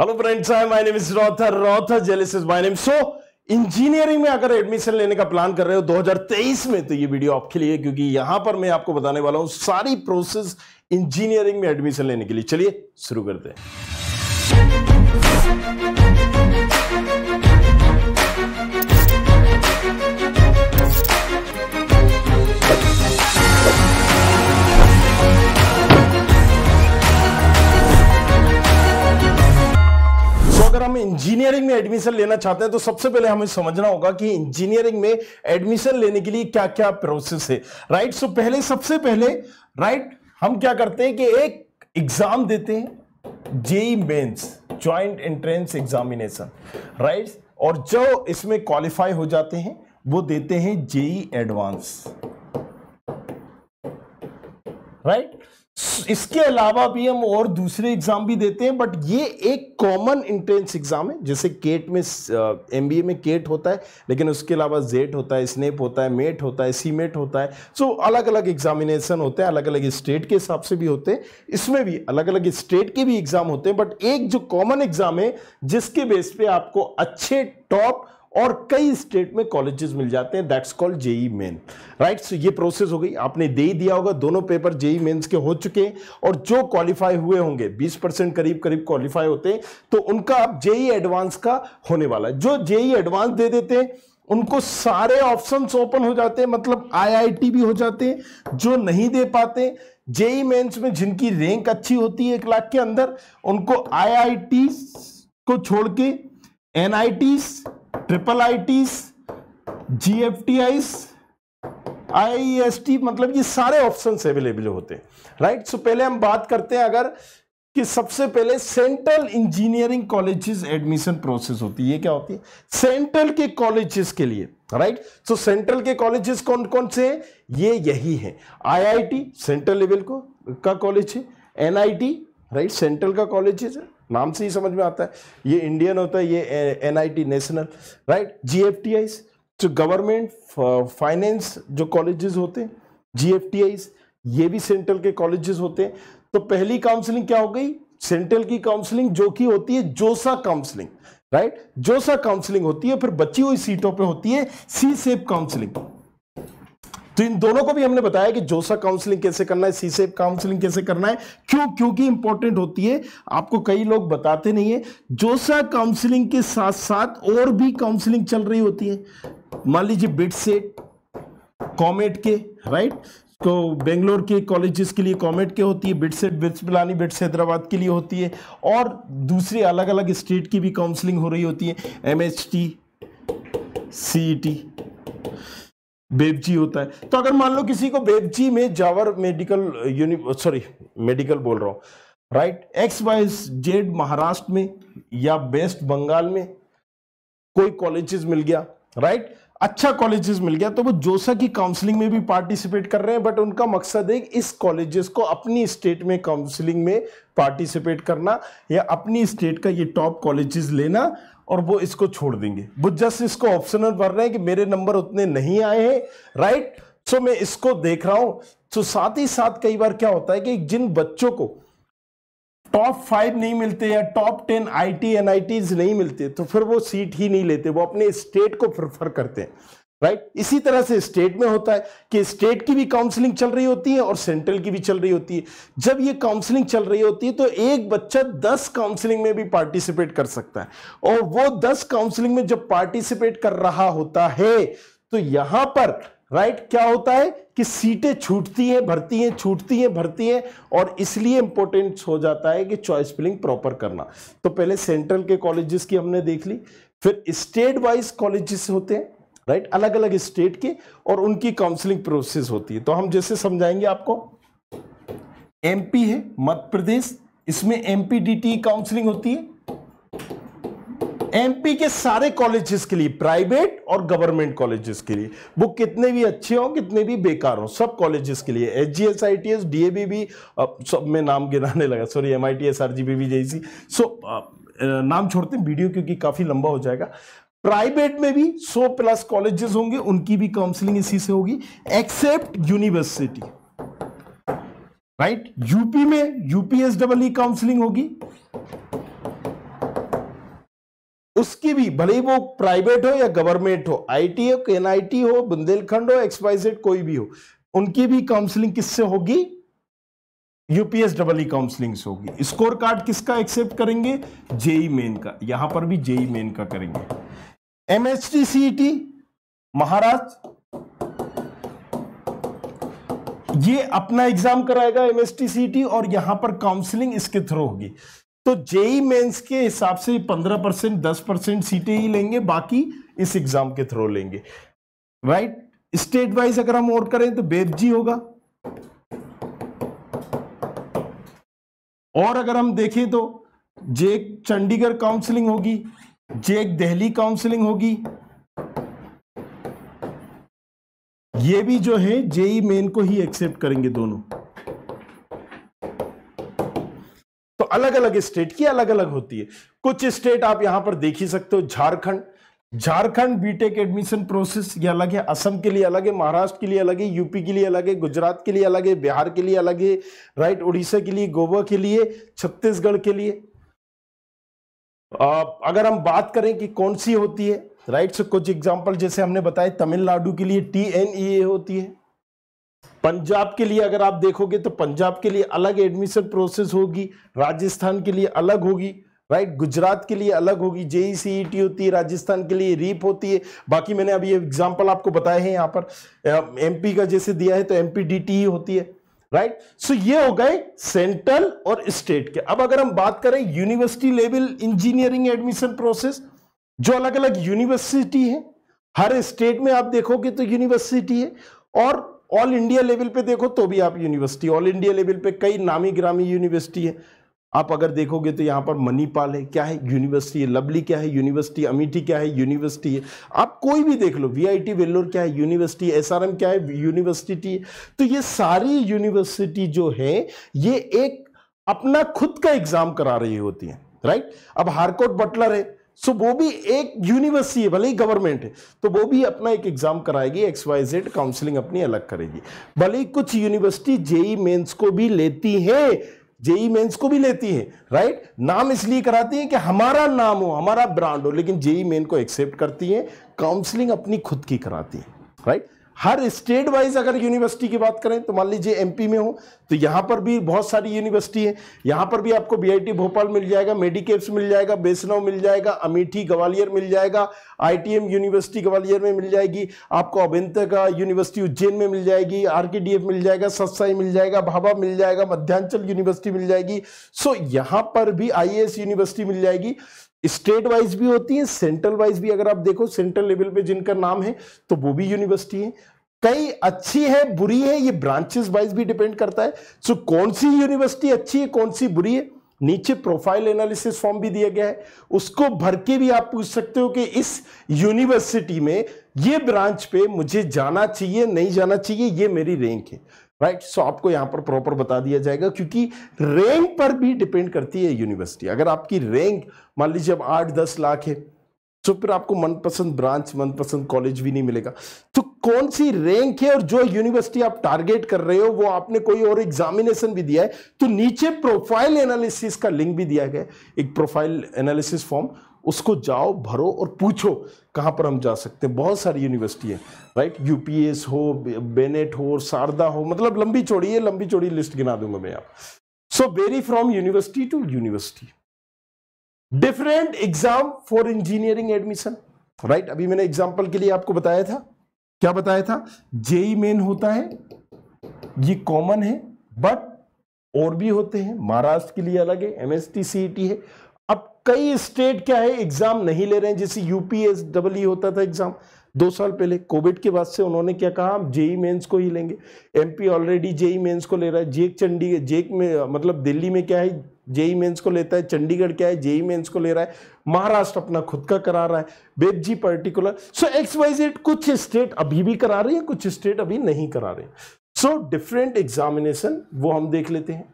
Hello friends I my name is जेलिस is my name so engineering में अगर admission लेने का प्लान कर रहे हो 2023 में तो ये वीडियो आपके लिए क्योंकि यहां पर मैं आपको बताने वाला हूं सारी प्रोसेस इंजीनियरिंग में एडमिशन लेने के लिए चलिए शुरू करते हैं अगर हम इंजीनियरिंग में एडमिशन लेना चाहते हैं तो सबसे पहले हमें समझना होगा कि इंजीनियरिंग में एडमिशन लेने के लिए क्या क्या प्रोसेस है राइट सो पहले सबसे पहले राइट हम क्या करते हैं कि एक एग्जाम देते हैं JEE Mains joint entrance examination right और जो इसमें क्वालिफाई हो जाते हैं वो देते हैं जेई एडवांस राइट इसके अलावा भी हम और दूसरे एग्जाम भी देते हैं बट ये एक कॉमन इंट्रेंस एग्जाम है जैसे केट e में एम uh, में केट e होता है लेकिन उसके अलावा जेट होता है स्नेप होता है मेट होता है सी मेट होता है सो so, अलग अलग एग्जामिनेशन होते हैं अलग अलग स्टेट के हिसाब से भी होते हैं इसमें भी अलग अलग स्टेट के भी एग्जाम होते हैं बट एक जो कॉमन एग्जाम है जिसके बेस पे आपको अच्छे टॉप और कई स्टेट में कॉलेजेस मिल जाते हैं that's called JEE main right so ये प्रोसेस हो गई आपने दे ही दिया होगा दोनों पेपर जेई मेन्स के हो चुके हैं और जो क्वालिफाई हुए होंगे 20 परसेंट करीब करीब क्वालिफाई होते हैं तो उनका अब जेई एडवांस e का होने वाला है जो जेई एडवांस e दे देते हैं उनको सारे ऑप्शन ओपन हो जाते हैं मतलब आई भी हो जाते हैं जो नहीं दे पाते जेई मेन्स e में जिनकी रैंक अच्छी होती है एक लाख के अंदर उनको आई को छोड़ के NITs triple I GFTIs IST मतलब ये सारे ऑप्शन अवेलेबल होते हैं राइट सो पहले हम बात करते हैं अगर कि सबसे पहले central engineering colleges admission process होती है क्या होती है सेंट्रल के कॉलेजेस के लिए राइट सो सेंट्रल के कॉलेजेस कौन कौन से हैं ये यही है आईआईटी सेंट्रल लेवल को का कॉलेज है एनआईटी राइट सेंट्रल का कॉलेजेस है नाम से ही समझ में आता है ये इंडियन होता है ये N national right G F government finance जो कॉलेजेस uh, होते हैं जी एफ ये भी सेंट्रल के कॉलेजेस होते हैं तो पहली काउंसलिंग क्या हो गई सेंट्रल की काउंसलिंग जो की होती है जोसा काउंसलिंग राइट जोसा काउंसलिंग होती है फिर बची हुई सीटों पे होती है सी सेफ काउंसलिंग तो इन दोनों को भी हमने बताया कि जोसा काउंसलिंग कैसे करना है सीसेप काउंसलिंग कैसे करना है क्यों क्योंकि इंपॉर्टेंट होती है आपको कई लोग बताते नहीं है जोसा काउंसलिंग के साथ साथ और भी काउंसलिंग चल रही होती है मान लीजिए बिट सेट कॉमेट के राइट तो बेंगलोर के कॉलेजेस के लिए कॉमेट के होती है बिटसेट बिलानी बिट्स हैदराबाद के लिए होती है और दूसरे अलग अलग स्टेट की भी काउंसलिंग हो रही होती है M H T C T बेबजी होता है तो अगर मान लो किसी को बेबजी में जावर मेडिकल यूनि सॉरी मेडिकल बोल रहा हूं right X Y Z Maharashtra में या वेस्ट बंगाल में कोई कॉलेजेस मिल गया राइट अच्छा कॉलेजेस मिल गया तो वो जोसा की काउंसलिंग में भी पार्टिसिपेट कर रहे हैं बट उनका मकसद है इस कॉलेजेस को अपनी स्टेट में काउंसलिंग में पार्टिसिपेट करना या अपनी स्टेट का ये टॉप कॉलेजेस लेना और वो इसको छोड़ देंगे वो जस्ट इसको ऑप्शनल भर रहे हैं कि मेरे नंबर उतने नहीं आए हैं राइट सो मैं इसको देख रहा हूं तो साथ ही साथ कई बार क्या होता है कि जिन बच्चों को टॉप फाइव नहीं मिलते या top ten I T N I Ts नहीं मिलते तो फिर वो सीट ही नहीं लेते वो अपने स्टेट को प्रेफर करते हैं राइट right? इसी तरह से स्टेट में होता है कि स्टेट की भी काउंसलिंग चल रही होती है और सेंट्रल की भी चल रही होती है जब ये काउंसलिंग चल रही होती है तो एक बच्चा दस काउंसलिंग में भी पार्टिसिपेट कर सकता है और वो दस काउंसलिंग में जब पार्टिसिपेट कर रहा होता है तो यहां पर राइट right, क्या होता है कि सीटें छूटती हैं भरती हैं छूटती हैं भरती हैं और इसलिए इंपॉर्टेंट हो जाता है कि चॉइस फिलिंग प्रॉपर करना तो पहले सेंट्रल के कॉलेजेस की हमने देख ली फिर स्टेट वाइज कॉलेजेस होते हैं राइट अलग अलग स्टेट के और उनकी काउंसलिंग प्रोसेस होती है तो हम जैसे समझाएंगे आपको एमपी है मध्य प्रदेश इसमें एमपी डीटी e काउंसलिंग होती है एमपी के सारे कॉलेजेस के लिए प्राइवेट और गवर्नमेंट कॉलेजेस के लिए वो कितने भी अच्छे हों कितने भी बेकार हो सब कॉलेजेस के लिए H G S I T S D A B भी सब में नाम गिनाने लगा sorry M I T S R G B भी जैसी सो नाम छोड़ते हैं वीडियो क्योंकि काफ़ी लंबा हो जाएगा प्राइवेट में भी 100 प्लस कॉलेजेस होंगे उनकी भी काउंसलिंग इसी से होगी एक्सेप्ट यूनिवर्सिटी राइट यूपी में यूपीएस डबल ई काउंसलिंग होगी उसकी भी भले ही वो प्राइवेट हो या गवर्नमेंट हो आईटी हो एनआईटी हो बुंदेलखंड हो एक्सवाइजेड कोई भी हो उनकी भी काउंसलिंग किससे होगी यूपीएस डबल ई काउंसलिंग से होगी स्कोर कार्ड किसका एक्सेप्ट करेंगे जेई मेन e का यहां पर भी जेई मेन e का करेंगे M S T C T महाराज ये अपना एग्जाम कराएगा M S T C T और यहां पर काउंसलिंग इसके थ्रू होगी तो जेई मेंस e के हिसाब से पंद्रह परसेंट दस परसेंट सीटें ही लेंगे बाकी इस एग्जाम के थ्रू लेंगे राइट स्टेट वाइज अगर हम और करें तो बेबजी होगा और अगर हम देखें तो जे चंडीगढ़ काउंसलिंग होगी एक दहली काउंसलिंग होगी ये भी जो है जेई मेन e को ही एक्सेप्ट करेंगे दोनों तो अलग अलग स्टेट की अलग अलग होती है कुछ स्टेट आप यहां पर देख ही सकते हो Jharkhand Jharkhand BTech admission process ये अलग है असम के लिए अलग है महाराष्ट्र के लिए अलग है यूपी के लिए अलग है गुजरात के लिए अलग है बिहार के लिए अलग है राइट उड़ीसा के लिए गोवा के लिए छत्तीसगढ़ के लिए अगर हम बात करें कि कौन सी होती है राइट सो कुछ एग्जाम्पल जैसे हमने बताया तमिलनाडु के लिए टी एन ई ए होती है पंजाब के लिए अगर आप देखोगे तो पंजाब के लिए अलग एडमिशन प्रोसेस होगी राजस्थान के लिए अलग होगी राइट गुजरात के लिए अलग होगी जेई सी टी होती है राजस्थान के लिए रीप e होती है बाकी मैंने अभी एग्जाम्पल आपको बताए हैं यहाँ पर एमपी का जैसे दिया है तो एम पी डी टी होती है राइट right? सो so, ये हो गए सेंट्रल और स्टेट के अब अगर हम बात करें university level engineering admission process जो अलग अलग यूनिवर्सिटी है हर स्टेट में आप देखोगे तो यूनिवर्सिटी है और ऑल इंडिया लेवल पे देखो तो भी आप यूनिवर्सिटी ऑल इंडिया लेवल पे कई नामी ग्रामी यूनिवर्सिटी है आप अगर देखोगे तो यहाँ पर मणिपाल है क्या है यूनिवर्सिटी है लवली क्या है यूनिवर्सिटी अमीठी क्या है यूनिवर्सिटी है आप कोई भी देख लो वीआईटी वेल्लोर क्या है यूनिवर्सिटी एसआरएम क्या है यूनिवर्सिटी तो ये सारी यूनिवर्सिटी जो है ये एक अपना खुद का एग्जाम करा रही होती है राइट अब हारकोट बटलर है सो वो भी एक यूनिवर्सिटी है भले ही गवर्नमेंट है तो वो भी अपना एक एग्जाम कराएगी एक्स वाई जेड काउंसिलिंग अपनी अलग करेगी भले ही कुछ यूनिवर्सिटी जेई मेंस को भी लेती है जेई मेंस को भी लेती है राइट नाम इसलिए कराती है कि हमारा नाम हो हमारा ब्रांड हो लेकिन जेई मेन को एक्सेप्ट करती है काउंसलिंग अपनी खुद की कराती है राइट हर स्टेट वाइज अगर यूनिवर्सिटी की बात करें तो मान लीजिए एमपी में हो तो यहाँ पर भी बहुत सारी यूनिवर्सिटी है यहाँ पर भी आपको बीआईटी भोपाल मिल जाएगा मेडिकेप्स मिल जाएगा बेसनौ मिल जाएगा अमेठी ग्वालियर मिल जाएगा आईटीएम यूनिवर्सिटी ग्वालियर में मिल जाएगी आपको अभिंतका यूनिवर्सिटी उज्जैन में मिल जाएगी आर मिल जाएगा सत्साई मिल जाएगा भाभा मिल जाएगा मध्यांचल यूनिवर्सिटी मिल जाएगी सो यहाँ पर भी आई यूनिवर्सिटी मिल जाएगी स्टेट वाइज भी होती है सेंट्रल वाइज भी अगर आप देखो सेंट्रल लेवल पे जिनका नाम है तो वो भी यूनिवर्सिटी है कई अच्छी है बुरी है ये ब्रांचेस वाइज भी डिपेंड करता है सो so, कौन सी यूनिवर्सिटी अच्छी है कौन सी बुरी है नीचे प्रोफाइल एनालिसिस फॉर्म भी दिया गया है उसको भर के भी आप पूछ सकते हो कि इस यूनिवर्सिटी में ये ब्रांच पे मुझे जाना चाहिए नहीं जाना चाहिए ये मेरी रैंक है राइट right? सो so, आपको यहां पर प्रॉपर बता दिया जाएगा क्योंकि रैंक पर भी डिपेंड करती है यूनिवर्सिटी अगर आपकी रैंक मान लीजिए अब आठ दस लाख है तो फिर आपको मनपसंद ब्रांच मनपसंद कॉलेज भी नहीं मिलेगा तो कौन सी रैंक है और जो यूनिवर्सिटी आप टारगेट कर रहे हो वो आपने कोई और एग्जामिनेशन भी दिया है तो नीचे प्रोफाइल एनालिसिस का लिंक भी दिया गया एक प्रोफाइल एनालिसिस फॉर्म उसको जाओ भरो और पूछो कहाँ पर हम जा सकते हैं बहुत सारी यूनिवर्सिटी है राइट यूपीएस हो बेनेट हो शारदा हो मतलब लंबी चौड़ी है लंबी चौड़ी लिस्ट गिना दूंगा मैं आप so vary from university to university different exam for engineering admission right अभी मैंने एग्जाम्पल के लिए आपको बताया था क्या बताया था जेई मेन e होता है ये कॉमन है बट और भी होते हैं महाराष्ट्र के लिए अलग है एमएसटी सीईटी e है अब कई स्टेट क्या है एग्जाम नहीं ले रहे हैं जैसे यूपीएस डबल ई होता था एग्जाम दो साल पहले कोविड के बाद से उन्होंने क्या कहा हम जेई मेंस को ही लेंगे एमपी ऑलरेडी जेई मेंस को ले रहा है जेक चंडीगढ़ जेक में मतलब दिल्ली में क्या है जेई मेंस को लेता है चंडीगढ़ क्या है जेई मेंस को ले रहा है महाराष्ट्र अपना खुद का करा रहा है बेब जी particular so X Y Z कुछ स्टेट अभी भी करा रही है कुछ स्टेट अभी नहीं करा रहे सो डिफरेंट एग्जामिनेशन वो हम देख लेते हैं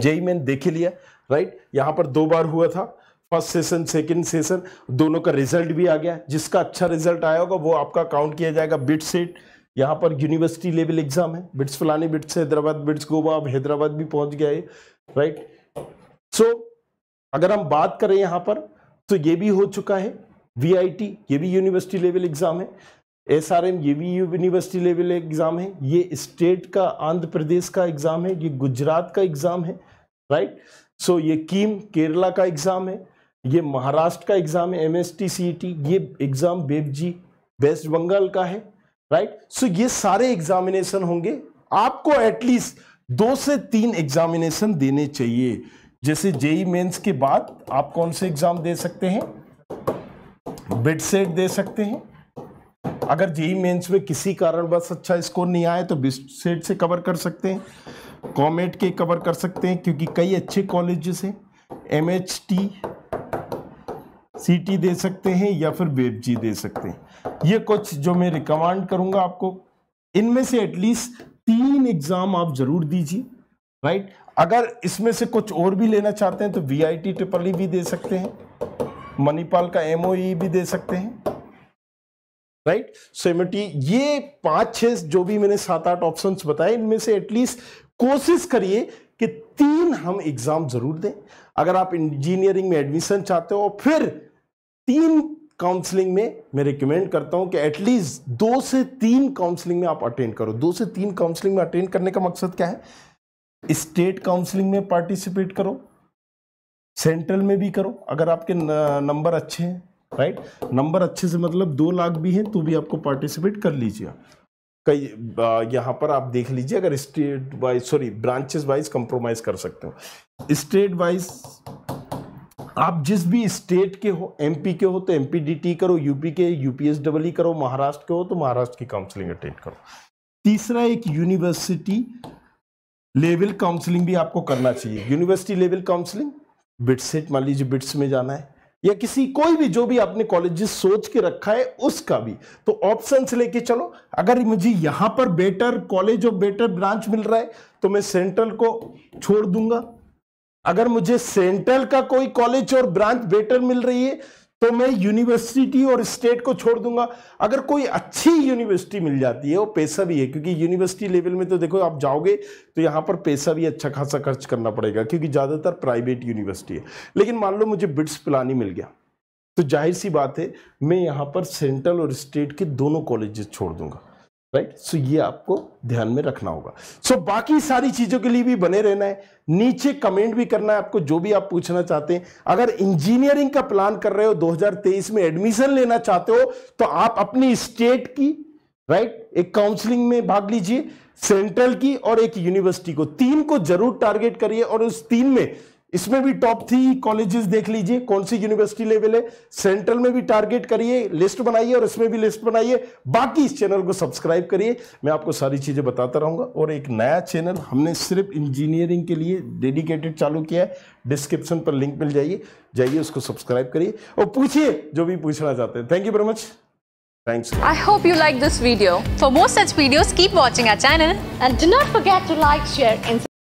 जेई मेन देख लिया राइट यहाँ पर दो बार हुआ था फर्स्ट सेशन सेकंड सेशन दोनों का रिजल्ट भी आ गया जिसका अच्छा रिजल्ट आया होगा वो आपका काउंट किया जाएगा बिट सेट यहाँ पर यूनिवर्सिटी लेवल एग्जाम है BITS Pilani BITS Hyderabad BITS Goa अब हैदराबाद भी पहुंच गया है राइट सो so, अगर हम बात करें यहाँ पर तो ये भी हो चुका है वी ये भी यूनिवर्सिटी लेवल एग्जाम है एस आर एम ये भी यूनिवर्सिटी लेवल एग्ज़ाम है ये स्टेट का आंध्र प्रदेश का एग्ज़ाम है ये गुजरात का एग्ज़ाम है राइट सो so, ये कीम केरला का एग्ज़ाम है ये महाराष्ट्र का एग्ज़ाम है M S T C T ये एग्ज़ाम बेबजी वेस्ट बंगाल का है राइट सो so, ये सारे एग्जामिनेशन होंगे आपको एटलीस्ट दो से तीन एग्जामिनेशन देने चाहिए जैसे जेई मेंस e के बाद आप कौन से एग्ज़ाम दे सकते हैं बिड सेट दे सकते हैं अगर जेई मेंस e में किसी कारणवश अच्छा स्कोर नहीं आया तो बिट सेट से कवर कर सकते हैं कॉमेट के कवर कर सकते हैं क्योंकि कई अच्छे कॉलेजेस हैं M H T C T दे सकते हैं या फिर वेब जी दे सकते हैं ये कुछ जो मैं रिकमेंड करूंगा आपको इनमें से एटलीस्ट तीन एग्ज़ाम आप ज़रूर दीजिए राइट अगर इसमें से कुछ और भी लेना चाहते हैं तो V I T triple E भी दे सकते हैं मणिपाल का एम e भी दे सकते हैं राइट right? सो so, ये पांच छह जो भी मैंने सात आठ ऑप्शंस बताए इनमें से एटलीस्ट कोशिश करिए कि तीन हम एग्जाम जरूर दें अगर आप इंजीनियरिंग में एडमिशन चाहते हो और फिर तीन काउंसलिंग में मैं रिकमेंड करता हूं कि एटलीस्ट दो से तीन काउंसलिंग में आप अटेंड करो दो से तीन काउंसलिंग में अटेंड करने का मकसद क्या है स्टेट काउंसलिंग में पार्टिसिपेट करो सेंट्रल में भी करो अगर आपके नंबर अच्छे हैं राइट नंबर अच्छे से मतलब दो लाख भी हैं तो भी आपको पार्टिसिपेट कर लीजिए कई यहाँ पर आप देख लीजिए अगर state wise sorry branches wise compromise कर सकते हो स्टेट वाइज आप जिस भी स्टेट के हो एमपी के हो तो एम करो यूपी के यूपीएस e करो महाराष्ट्र के हो तो महाराष्ट्र की काउंसलिंग अटेंड करो तीसरा एक यूनिवर्सिटी लेवल काउंसलिंग भी आपको करना चाहिए यूनिवर्सिटी लेवल काउंसलिंग बिट्स मान लीजिए बिट्स में जाना है या किसी कोई भी जो भी आपने कॉलेज सोच के रखा है उसका भी तो ऑप्शन लेके चलो अगर मुझे यहां पर बेटर कॉलेज और बेटर ब्रांच मिल रहा है तो मैं सेंट्रल को छोड़ दूंगा अगर मुझे सेंट्रल का कोई कॉलेज और ब्रांच बेटर मिल रही है तो मैं यूनिवर्सिटी और स्टेट को छोड़ दूंगा अगर कोई अच्छी यूनिवर्सिटी मिल जाती है वो पैसा भी है क्योंकि यूनिवर्सिटी लेवल में तो देखो आप जाओगे तो यहाँ पर पैसा भी अच्छा खासा खर्च करना पड़ेगा क्योंकि ज़्यादातर प्राइवेट यूनिवर्सिटी है लेकिन मान लो मुझे बिट्स ही मिल गया तो जाहिर सी बात है मैं यहाँ पर सेंट्रल और स्टेट के दोनों कॉलेजेस छोड़ दूंगा राइट right? सो so, ये आपको ध्यान में रखना होगा सो so, बाकी सारी चीजों के लिए भी बने रहना है नीचे कमेंट भी करना है आपको जो भी आप पूछना चाहते हैं अगर इंजीनियरिंग का प्लान कर रहे हो 2023 में एडमिशन लेना चाहते हो तो आप अपनी स्टेट की राइट right? एक काउंसलिंग में भाग लीजिए सेंट्रल की और एक यूनिवर्सिटी को तीन को जरूर टारगेट करिए और उस तीन में इसमें भी टॉप थ्री कॉलेजेस देख लीजिए कौन सी यूनिवर्सिटी लेवल है सेंट्रल में भी टारगेट करिए लिस्ट बनाइए और इसमें भी लिस्ट बनाइए बाकी इस चैनल को सब्सक्राइब करिए मैं आपको सारी चीज़ें बताता रहूंगा और एक नया चैनल हमने सिर्फ इंजीनियरिंग के लिए डेडिकेटेड चालू किया है डिस्क्रिप्शन पर लिंक मिल जाइए जाइए उसको सब्सक्राइब करिए और पूछिए जो भी पूछना चाहते हैं thank you very much thanks I hope you like this video for more such videos keep watching our channel and do not forget to like share and